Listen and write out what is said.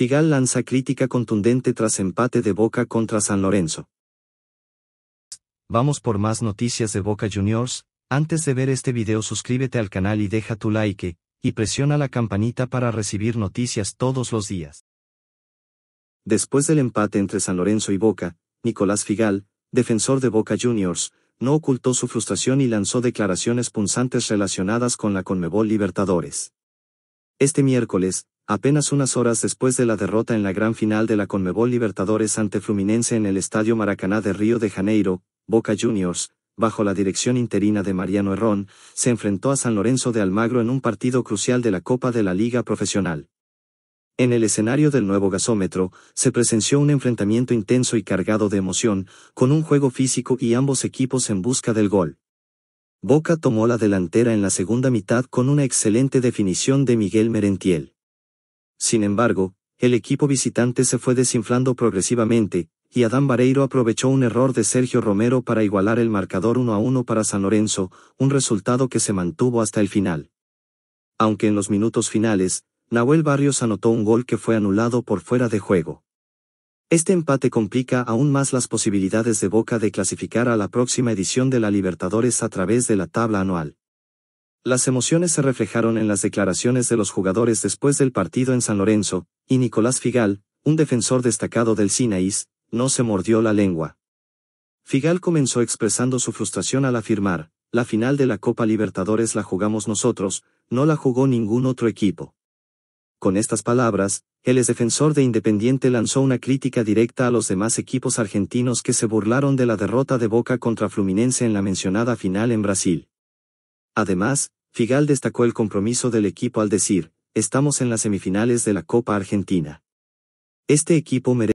Figal lanza crítica contundente tras empate de Boca contra San Lorenzo. Vamos por más noticias de Boca Juniors, antes de ver este video suscríbete al canal y deja tu like, y presiona la campanita para recibir noticias todos los días. Después del empate entre San Lorenzo y Boca, Nicolás Figal, defensor de Boca Juniors, no ocultó su frustración y lanzó declaraciones punzantes relacionadas con la Conmebol Libertadores. Este miércoles, apenas unas horas después de la derrota en la gran final de la Conmebol Libertadores ante Fluminense en el Estadio Maracaná de Río de Janeiro, Boca Juniors, bajo la dirección interina de Mariano Herrón, se enfrentó a San Lorenzo de Almagro en un partido crucial de la Copa de la Liga Profesional. En el escenario del nuevo gasómetro, se presenció un enfrentamiento intenso y cargado de emoción, con un juego físico y ambos equipos en busca del gol. Boca tomó la delantera en la segunda mitad con una excelente definición de Miguel Merentiel. Sin embargo, el equipo visitante se fue desinflando progresivamente, y Adán Vareiro aprovechó un error de Sergio Romero para igualar el marcador 1 a 1 para San Lorenzo, un resultado que se mantuvo hasta el final. Aunque en los minutos finales, Nahuel Barrios anotó un gol que fue anulado por fuera de juego. Este empate complica aún más las posibilidades de Boca de clasificar a la próxima edición de la Libertadores a través de la tabla anual. Las emociones se reflejaron en las declaraciones de los jugadores después del partido en San Lorenzo, y Nicolás Figal, un defensor destacado del Sinaís, no se mordió la lengua. Figal comenzó expresando su frustración al afirmar, la final de la Copa Libertadores la jugamos nosotros, no la jugó ningún otro equipo. Con estas palabras, el exdefensor defensor de Independiente lanzó una crítica directa a los demás equipos argentinos que se burlaron de la derrota de Boca contra Fluminense en la mencionada final en Brasil. Además, Figal destacó el compromiso del equipo al decir, estamos en las semifinales de la Copa Argentina. Este equipo merece